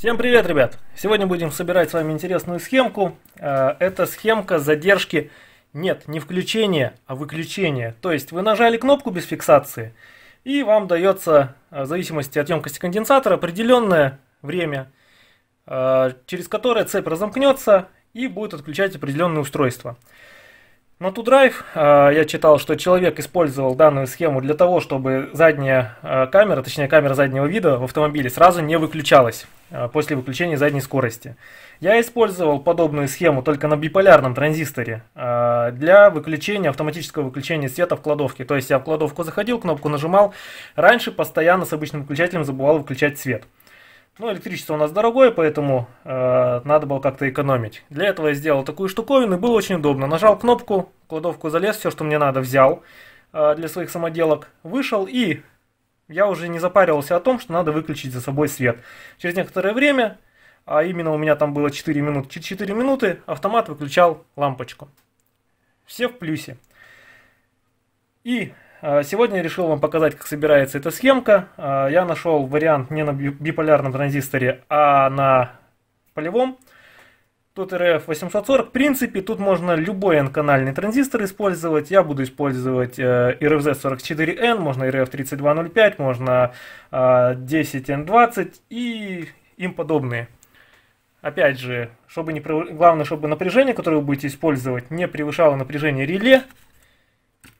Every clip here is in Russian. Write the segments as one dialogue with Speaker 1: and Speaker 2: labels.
Speaker 1: Всем привет, ребят! Сегодня будем собирать с вами интересную схемку. Э, это схемка задержки, нет, не включения, а выключения. То есть вы нажали кнопку без фиксации, и вам дается, э, в зависимости от емкости конденсатора, определенное время, э, через которое цепь разомкнется и будет отключать определенное устройство. На ту драйв я читал, что человек использовал данную схему для того, чтобы задняя а, камера, точнее камера заднего вида в автомобиле сразу не выключалась а, после выключения задней скорости. Я использовал подобную схему только на биполярном транзисторе а, для выключения, автоматического выключения света в кладовке. То есть я в кладовку заходил, кнопку нажимал. Раньше постоянно с обычным выключателем забывал выключать свет. Ну, электричество у нас дорогое, поэтому э, надо было как-то экономить. Для этого я сделал такую штуковину, и было очень удобно. Нажал кнопку, в кладовку залез, все, что мне надо, взял э, для своих самоделок, вышел, и я уже не запаривался о том, что надо выключить за собой свет. Через некоторое время, а именно у меня там было 4 минуты, через 4 минуты автомат выключал лампочку. Все в плюсе. И а, сегодня я решил вам показать, как собирается эта схемка. А, я нашел вариант не на биполярном транзисторе, а на полевом. Тут RF840. В принципе, тут можно любой N-канальный транзистор использовать. Я буду использовать RFZ44N, э, можно RF3205, можно 10N20 э, и им подобные. Опять же, чтобы не, главное, чтобы напряжение, которое вы будете использовать, не превышало напряжение реле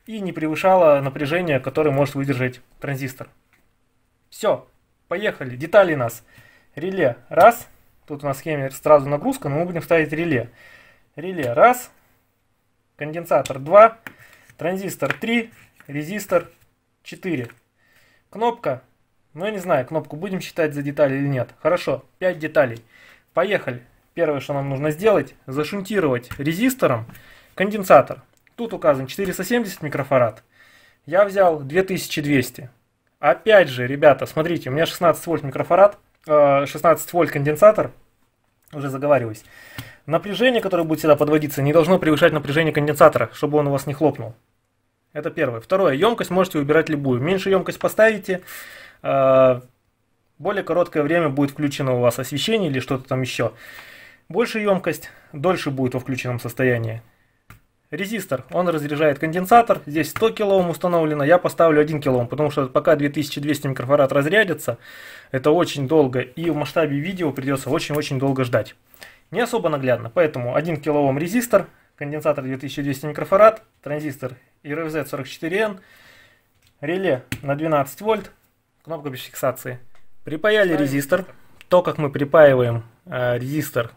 Speaker 1: и не превышала напряжение, которое может выдержать транзистор. Все, поехали, детали нас. Реле, раз, тут у нас схеме сразу нагрузка, но мы будем ставить реле. Реле, раз, конденсатор 2, транзистор 3, резистор 4. Кнопка, ну я не знаю, кнопку будем считать за детали или нет. Хорошо, 5 деталей. Поехали. Первое, что нам нужно сделать, зашунтировать резистором конденсатор. Тут указан 470 микрофарад. Я взял 2200. Опять же, ребята, смотрите, у меня 16 вольт микрофарад, 16 э, вольт конденсатор, уже заговариваюсь. Напряжение, которое будет сюда подводиться, не должно превышать напряжение конденсатора, чтобы он у вас не хлопнул. Это первое. Второе. Емкость можете выбирать любую. Меньше емкость поставите, э, более короткое время будет включено у вас освещение или что-то там еще. Больше емкость, дольше будет во включенном состоянии. Резистор, он разряжает конденсатор, здесь 100 кОм установлено, я поставлю 1 кОм, потому что пока 2200 микрофарад разрядится, это очень долго, и в масштабе видео придется очень-очень долго ждать. Не особо наглядно, поэтому 1 кОм резистор, конденсатор 2200 микрофарад, транзистор RFZ44N, реле на 12 вольт, кнопка без фиксации. Припаяли резистор, то как мы припаиваем э, резистор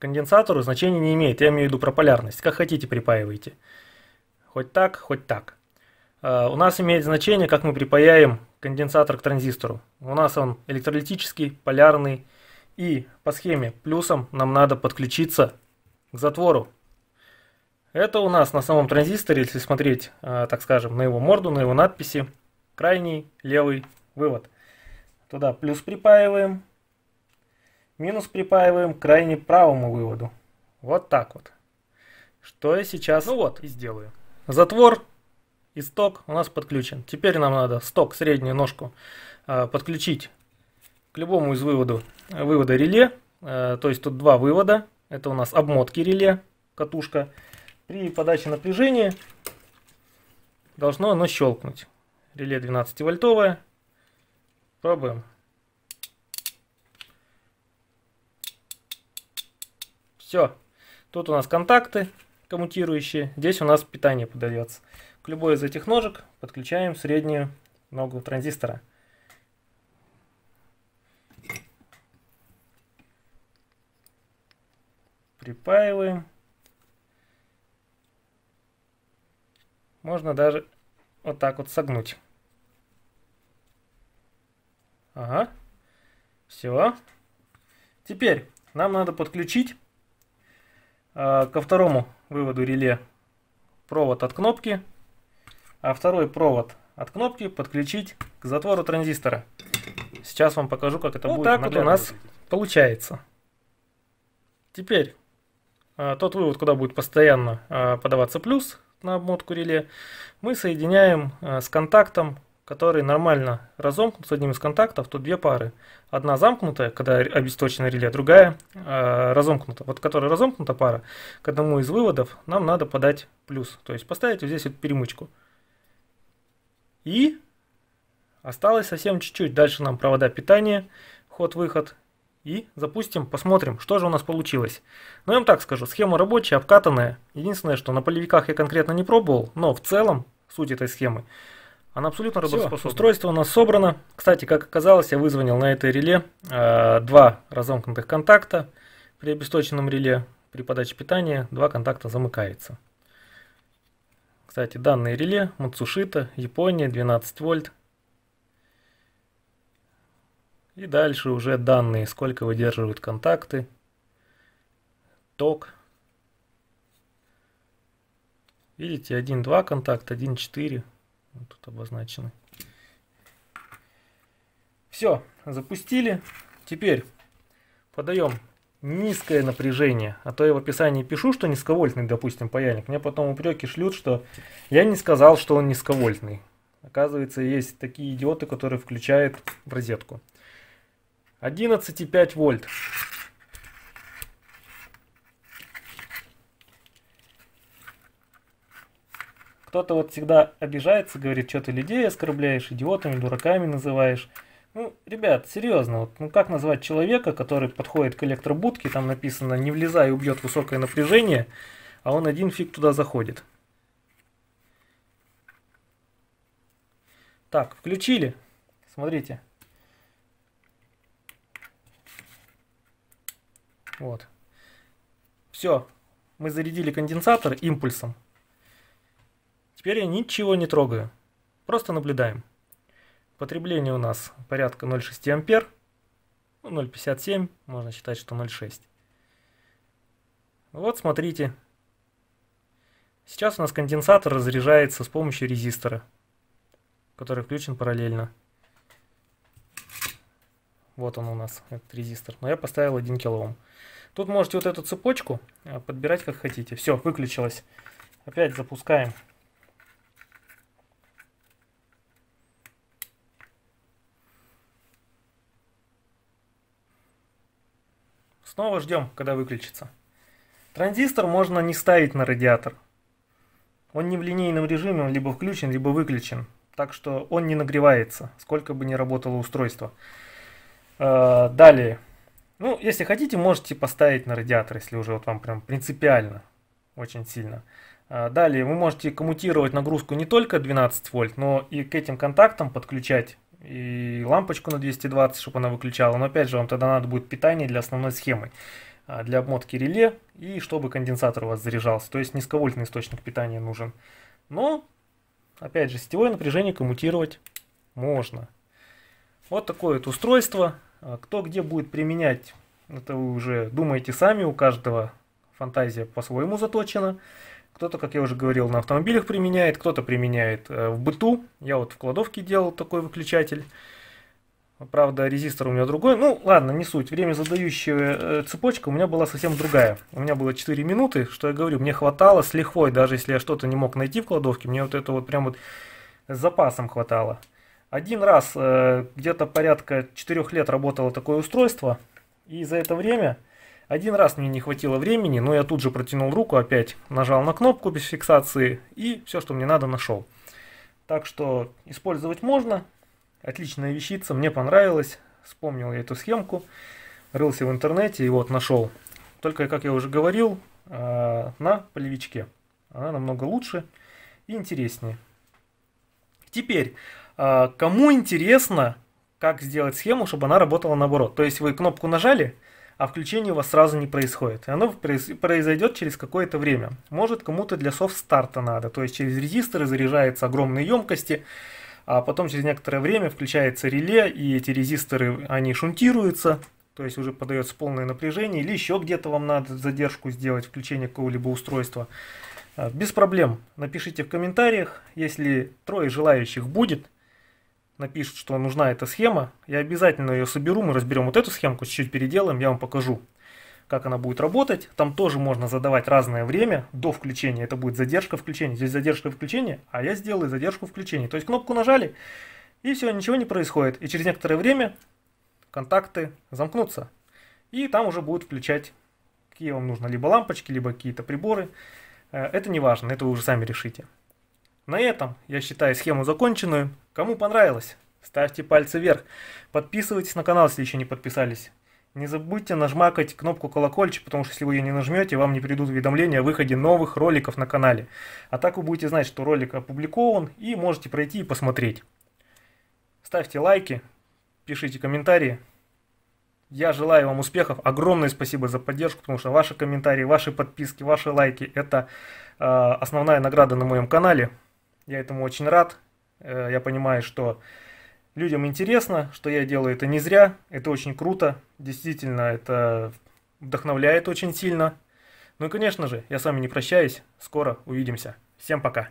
Speaker 1: конденсатору значения не имеет, я имею в виду про полярность. Как хотите, припаивайте. Хоть так, хоть так. А, у нас имеет значение, как мы припаяем конденсатор к транзистору. У нас он электролитический, полярный. И по схеме плюсом нам надо подключиться к затвору. Это у нас на самом транзисторе, если смотреть, а, так скажем, на его морду, на его надписи, крайний левый вывод. Туда плюс припаиваем, Минус припаиваем к крайне правому выводу. Вот так вот. Что я сейчас ну вот, и сделаю. Затвор и сток у нас подключен. Теперь нам надо сток, среднюю ножку, а, подключить к любому из выводов вывода реле. А, то есть тут два вывода. Это у нас обмотки реле, катушка. При подаче напряжения должно оно щелкнуть. Реле 12 вольтовое. Пробуем. Все. Тут у нас контакты коммутирующие. Здесь у нас питание подается. К любой из этих ножек подключаем среднюю ногу транзистора. Припаиваем. Можно даже вот так вот согнуть. Ага. Все. Теперь нам надо подключить а, ко второму выводу реле провод от кнопки, а второй провод от кнопки подключить к затвору транзистора. Сейчас вам покажу, как это вот будет. так вот у нас получается. Теперь а, тот вывод, куда будет постоянно а, подаваться плюс на обмотку реле, мы соединяем с контактом которые нормально разомкнут с одним из контактов, то две пары. Одна замкнутая, когда обесточено реле, а другая э, разомкнута. Вот которая разомкнута пара, к одному из выводов нам надо подать плюс. То есть поставить вот здесь вот перемычку. И осталось совсем чуть-чуть. Дальше нам провода питания, ход-выход. И запустим, посмотрим, что же у нас получилось. Ну, я вам так скажу, схема рабочая, обкатанная. Единственное, что на полевиках я конкретно не пробовал, но в целом суть этой схемы – она абсолютно работоспособна. Все, устройство у нас собрано. Кстати, как оказалось, я вызвонил на это реле э, два разомкнутых контакта. При обесточенном реле при подаче питания два контакта замыкается. Кстати, данные реле Матсушита, Япония, 12 вольт. И дальше уже данные, сколько выдерживают контакты, ток. Видите, 1-2 контакт, 1-4. Вот тут обозначены. Все, запустили. Теперь подаем низкое напряжение. А то я в описании пишу, что низковольтный, допустим, паяльник. Мне потом упреки шлют, что я не сказал, что он низковольтный. Оказывается, есть такие идиоты, которые включают в розетку. 11,5 вольт. Кто-то вот всегда обижается, говорит, что ты людей оскорбляешь, идиотами, дураками называешь. Ну, ребят, серьезно, вот, ну как назвать человека, который подходит к электробудке, там написано «не влезай, убьет высокое напряжение», а он один фиг туда заходит. Так, включили. Смотрите. Вот. Все. Мы зарядили конденсатор импульсом. Теперь я ничего не трогаю. Просто наблюдаем. Потребление у нас порядка 0,6 ампер. 0,57, ну, можно считать, что 0,6. Вот смотрите. Сейчас у нас конденсатор разряжается с помощью резистора, который включен параллельно. Вот он у нас, этот резистор. Но я поставил 1 кОм. Тут можете вот эту цепочку э, подбирать как хотите. Все, выключилось. Опять запускаем Снова ждем, когда выключится. Транзистор можно не ставить на радиатор. Он не в линейном режиме, он либо включен, либо выключен. Так что он не нагревается, сколько бы ни работало устройство. Э, далее. Ну, если хотите, можете поставить на радиатор, если уже вот вам прям принципиально, очень сильно. Э, далее вы можете коммутировать нагрузку не только 12 вольт, но и к этим контактам подключать и лампочку на 220, чтобы она выключала. Но опять же, вам тогда надо будет питание для основной схемы, а, для обмотки реле и чтобы конденсатор у вас заряжался. То есть низковольтный источник питания нужен. Но, опять же, сетевое напряжение коммутировать можно. Вот такое вот устройство. А, кто где будет применять, это вы уже думаете сами, у каждого фантазия по-своему заточена. Кто-то, как я уже говорил, на автомобилях применяет, кто-то применяет э, в быту. Я вот в кладовке делал такой выключатель. Правда, резистор у меня другой. Ну, ладно, не суть. Время задающая э, цепочка у меня была совсем другая. У меня было 4 минуты, что я говорю, мне хватало с лихвой, даже если я что-то не мог найти в кладовке, мне вот это вот прям вот с запасом хватало. Один раз э, где-то порядка 4 лет работало такое устройство, и за это время один раз мне не хватило времени, но я тут же протянул руку опять, нажал на кнопку без фиксации и все, что мне надо, нашел. Так что использовать можно. Отличная вещица, мне понравилась. Вспомнил я эту схемку, рылся в интернете и вот нашел. Только, как я уже говорил, а, на полевичке. Она намного лучше и интереснее. Теперь, а, кому интересно, как сделать схему, чтобы она работала наоборот. То есть вы кнопку нажали, а включение у вас сразу не происходит. И оно произойдет через какое-то время. Может кому-то для софт-старта надо, то есть через резисторы заряжаются огромные емкости, а потом через некоторое время включается реле, и эти резисторы, они шунтируются, то есть уже подается полное напряжение, или еще где-то вам надо задержку сделать, включение какого-либо устройства. А, без проблем напишите в комментариях, если трое желающих будет – напишет, что нужна эта схема, я обязательно ее соберу, мы разберем вот эту схемку, чуть-чуть переделаем, я вам покажу, как она будет работать. Там тоже можно задавать разное время до включения, это будет задержка включения, здесь задержка включения, а я сделаю задержку включения. То есть кнопку нажали, и все, ничего не происходит. И через некоторое время контакты замкнутся. И там уже будут включать, какие вам нужно, либо лампочки, либо какие-то приборы. Э, это не важно, это вы уже сами решите. На этом я считаю схему законченную. Кому понравилось, ставьте пальцы вверх. Подписывайтесь на канал, если еще не подписались. Не забудьте нажмакать кнопку колокольчик, потому что если вы ее не нажмете, вам не придут уведомления о выходе новых роликов на канале. А так вы будете знать, что ролик опубликован и можете пройти и посмотреть. Ставьте лайки, пишите комментарии. Я желаю вам успехов. Огромное спасибо за поддержку, потому что ваши комментарии, ваши подписки, ваши лайки – это э, основная награда на моем канале. Я этому очень рад. Э, я понимаю, что людям интересно, что я делаю это не зря. Это очень круто. Действительно, это вдохновляет очень сильно. Ну и, конечно же, я с вами не прощаюсь. Скоро увидимся. Всем пока.